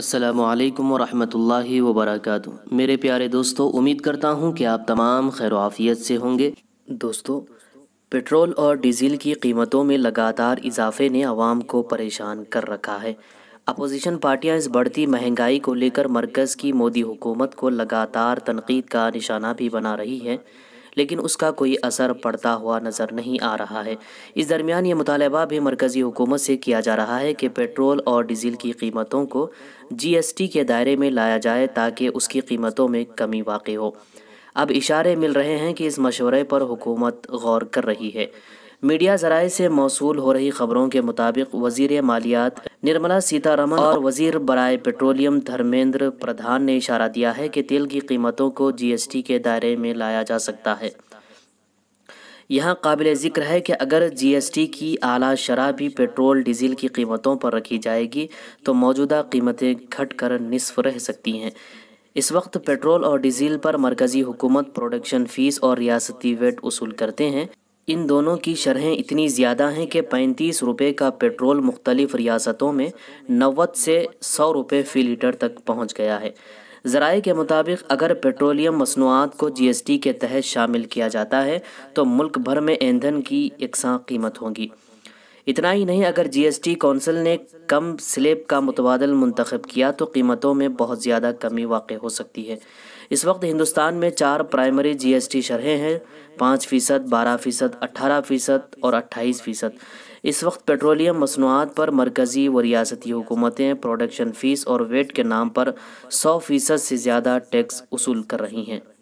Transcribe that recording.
السلام علیکم ورحمۃ اللہ وبرکاتہ میرے پیارے دوستو امید کرتا ہوں کہ آپ تمام خیر و آفیت سے ہوں گے دوستو پیٹرول اور ڈیزل کی قیمتوں میں لگاتار اضافے نے عوام کو پریشان کر رکھا ہے اپوزیشن پارٹیاں اس بڑھتی مہنگائی کو لے کر مرکز کی مودی حکومت کو لگاتار تنقید کا نشانہ بھی بنا رہی ہیں لیکن اس کا کوئی اثر پڑتا ہوا نظر نہیں آ رہا ہے اس درمیان یہ مطالبہ بھی مرکزی حکومت سے کیا جا رہا ہے کہ پیٹرول اور ڈیزل کی قیمتوں کو جی ایس ٹی کے دائرے میں لایا جائے تاکہ اس کی قیمتوں میں کمی واقع ہو اب اشارے مل رہے ہیں کہ اس مشورے پر حکومت غور کر رہی ہے میڈیا ذرائع سے موصول ہو رہی خبروں کے مطابق وزیر مالیات نرملا سیتا رمن اور وزیر برائے پیٹرولیم دھرمیندر پردھان نے اشارہ دیا ہے کہ تیل کی قیمتوں کو جی ایس ٹی کے دائرے میں لایا جا سکتا ہے یہاں قابل ذکر ہے کہ اگر جی ایس ٹی کی اعلیٰ شرح بھی پیٹرول ڈیزل کی قیمتوں پر رکھی جائے گی تو موجودہ قیمتیں گھٹ کر نصف رہ سکتی ہیں اس وقت پیٹرول اور ڈیزل پر مرکزی حکومت پروڈکشن فیس اور ریاستی ویٹ اصول کرتے ہیں ان دونوں کی شرحیں اتنی زیادہ ہیں کہ پینتیس روپے کا پیٹرول مختلف ریاستوں میں نوت سے سو روپے فی لیٹر تک پہنچ گیا ہے ذرائع کے مطابق اگر پیٹرولیم مصنوعات کو جی ایس ٹی کے تحت شامل کیا جاتا ہے تو ملک بھر میں ایندھن کی یکساں قیمت ہوگی اتنا ہی نہیں اگر جی ایس ٹی کونسل نے کم سلیب کا متبادل منتخب کیا تو قیمتوں میں بہت زیادہ کمی واقع ہو سکتی ہے اس وقت ہندوستان میں چار پرائمری جی ایس ٹی شرحیں ہیں پانچ فیصد بارہ فیصد اٹھارہ فیصد اور اٹھائیس فیصد اس وقت پیٹرولیم مصنوعات پر مرکزی و ریاستی حکومتیں پروڈکشن فیس اور ویٹ کے نام پر سو فیصد سے زیادہ ٹیکس اصول کر رہی ہیں